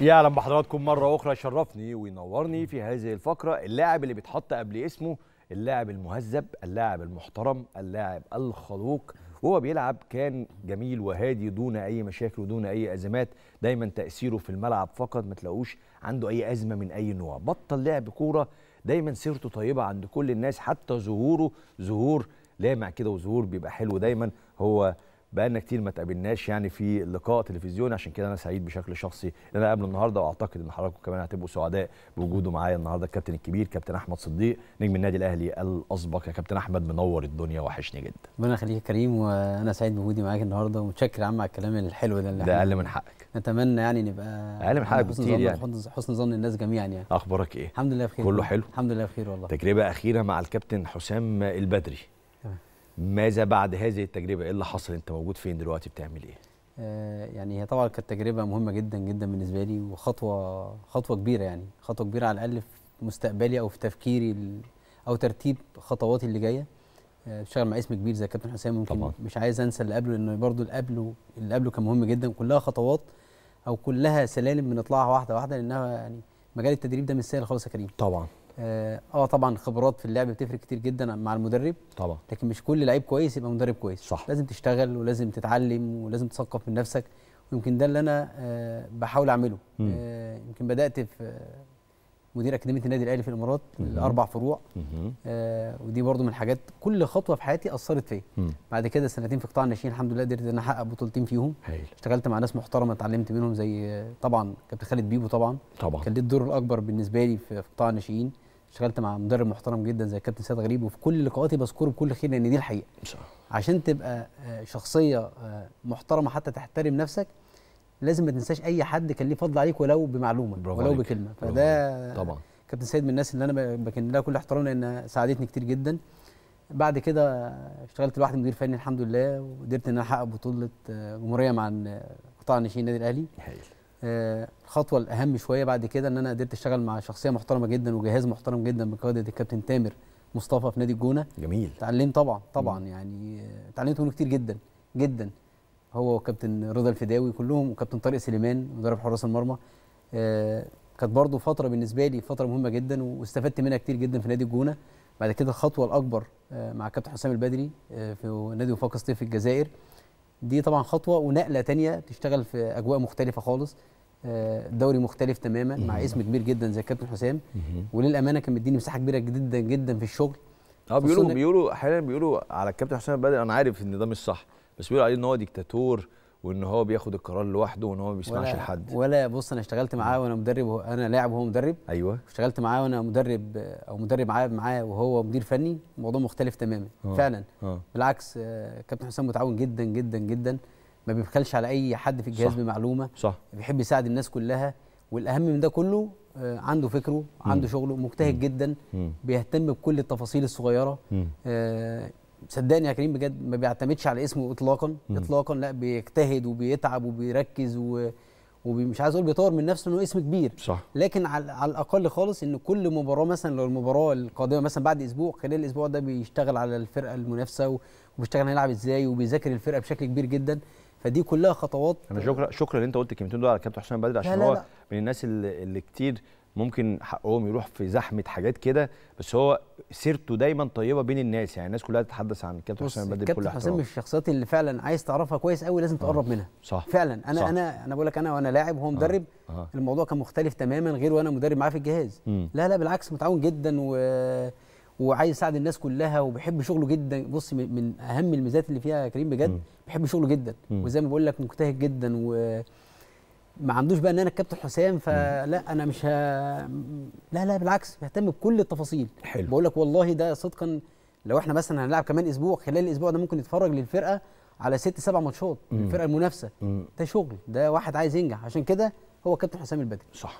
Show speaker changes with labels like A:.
A: يا اهلا بحضراتكم مره اخرى شرفني وينورني في هذه الفقره اللاعب اللي بيتحط قبل اسمه اللاعب المهذب اللاعب المحترم اللاعب الخلوق وهو بيلعب كان جميل وهادي دون اي مشاكل ودون اي ازمات دايما تاثيره في الملعب فقط ما تلاقوش عنده اي ازمه من اي نوع بطل لعب كوره دايما سيرته طيبه عند كل الناس حتى ظهوره ظهور لامع كده وظهور بيبقى حلو دايما هو بقالنا كتير ما تقابلناش يعني في لقاء تلفزيوني عشان كده انا سعيد بشكل شخصي ان انا اقابله النهارده واعتقد ان حضراتكم كمان هتبقوا سعداء بوجوده معايا النهارده الكابتن الكبير كابتن احمد صديق نجم النادي الاهلي الاسبق يا كابتن احمد منور الدنيا وحشني جدا
B: ربنا يخليك يا كريم وانا سعيد بوجودي معاك النهارده ومتشكر يا عم على الكلام الحلو ده اللي ده اقل من حقك نتمنى يعني نبقى اقل من حقك كتير يعني حسن ظن الناس جميعا يعني
A: اخبارك ايه الحمد لله بخير كله حلو الحمد لله بخير والله تجربه اخيره مع الكابتن حسام البدري ماذا بعد هذه التجربه ايه اللي حصل انت موجود فين دلوقتي بتعمل ايه
B: آه، يعني هي طبعا كانت تجربه مهمه جدا جدا بالنسبه لي وخطوه خطوه كبيره يعني خطوه كبيره على الاقل في مستقبلي او في تفكيري او ترتيب خطواتي اللي جايه آه، بشتغل مع اسم كبير زي كابتن حسام ممكن طبعا. مش عايز انسى اللي قبله لان برضه اللي قبله اللي قبله كان مهم جدا كلها خطوات او كلها سلالم بنطلعها واحده واحده لانها يعني مجال التدريب ده مش سهل خالص يا كريم طبعا آه،, اه طبعا خبرات في اللعب بتفرق كتير جدا مع المدرب طبعا لكن مش كل لعيب كويس يبقى مدرب كويس صح لازم تشتغل ولازم تتعلم ولازم تثقف من نفسك ويمكن ده اللي انا آه بحاول اعمله آه يمكن بدات في آه، مدير اكاديميه النادي الاهلي في الامارات الاربع فروع آه ودي برده من الحاجات كل خطوه في حياتي اثرت فيا بعد كده سنتين في قطاع الناشئين الحمد لله قدرت ان احقق بطولتين فيهم حيل. اشتغلت مع ناس محترمه اتعلمت منهم زي آه، طبعا كابتن خالد بيبو طبعا طبعا كان ليه الدور الاكبر بالنسبه لي في قطاع الناشئين اشتغلت مع مدرب محترم جدا زي كابتن سيد غريب وفي كل لقاءاتي بذكره بكل خير لان دي الحقيقه ان شاء الله عشان تبقى آه، شخصيه آه، محترمه حتى تحترم نفسك لازم ما تنساش اي حد كان ليه فضل عليك ولو بمعلومه برافو ولو عليك. بكلمه فده طبعا كابتن سيد من الناس اللي انا بكن لها كل احترام لان ساعدتني كتير جدا بعد كده اشتغلت لوحدي مدير فني الحمد لله وقدرت ان انا احقق بطوله آه، جمهوريه مع قطاع الناشئين النادي الاهلي الخطوه الاهم شويه بعد كده ان انا قدرت اشتغل مع شخصيه محترمه جدا وجهاز محترم جدا بقياده الكابتن تامر مصطفى في نادي الجونه جميل اتعلمت طبعا طبعا مم. يعني اتعلمت منه كتير جدا جدا هو وكابتن رضا الفداوي كلهم وكابتن طارق سليمان مدرب حراس المرمى آه كانت برضه فتره بالنسبه لي فتره مهمه جدا واستفدت منها كتير جدا في نادي الجونه بعد كده الخطوه الاكبر آه مع كابتن حسام البدري آه في نادي وفاق في الجزائر دي طبعا خطوه ونقله تانية تشتغل في اجواء مختلفه خالص آه، دوري مختلف تماما مع اسم كبير جدا زي كابتن حسام وللامانه كان مديني مساحه كبيره جدا جدا في الشغل
A: اه بيقولوا بيقولوا احيانا بيقولوا على الكابتن حسام بدر انا عارف ان ده مش صح بس بيقولوا عليه ان هو ديكتاتور وان هو بياخد القرار لوحده وان هو ما بيسمعش لحد ولا بص انا
B: اشتغلت معاه وانا مدرب انا لاعب وهو مدرب ايوه اشتغلت معاه وانا مدرب او مدرب معاه معاه وهو مدير فني الموضوع مختلف تماما أوه. فعلا أوه. بالعكس آه، كابتن حسام متعاون جدا جدا جدا ما بيبخلش على اي حد في الجهاز صح. بمعلومه صح بيحب يساعد الناس كلها والاهم من ده كله آه، عنده فكره عنده م. شغله مجتهد جدا م. بيهتم بكل التفاصيل الصغيره صدقني يا كريم بجد ما بيعتمدش على اسمه اطلاقا م. اطلاقا لا بيجتهد وبيتعب وبيركز و... ومش عايز اقول بيطور من نفسه انه اسم كبير صح. لكن على, على الاقل خالص ان كل مباراه مثلا لو المباراه القادمه مثلا بعد اسبوع خلال الاسبوع ده بيشتغل على الفرقه المنافسه وبيشتغل هيلعب ازاي وبيذاكر الفرقه بشكل كبير جدا فدي كلها خطوات
A: انا شكرا شكرا ان انت قلت الكلمتين دول على كابتن حسام بدري عشان لا لا هو من الناس اللي, اللي كتير ممكن حقهم يروح في زحمه حاجات كده بس هو سيرته دايما طيبه بين الناس يعني الناس كلها تتحدث عن كابتن حسام بدل كابتن حسام من
B: الشخصيات اللي فعلا عايز تعرفها كويس قوي لازم تقرب آه، منها صح
A: فعلا انا صح. انا انا بقول لك انا وانا لاعب وهو آه، مدرب آه. آه.
B: الموضوع كان مختلف تماما غير وانا مدرب معاه في الجهاز م. لا لا بالعكس متعاون جدا و وعايز يساعد الناس كلها وبيحب شغله جدا بص من اهم الميزات اللي فيها كريم بجد بيحب شغله جدا م. وزي ما بقول لك مجتهد جدا و ما عندوش بقى ان انا الكابتن حسام فلا انا مش ه... لا لا بالعكس بهتم بكل التفاصيل حلو بقول لك والله ده صدقا لو احنا مثلا هنلعب كمان اسبوع خلال الاسبوع ده ممكن نتفرج للفرقه على ست سبع ماتشات الفرقه المنافسه ده شغل ده واحد عايز ينجح عشان كده هو كابتن حسام البدري صح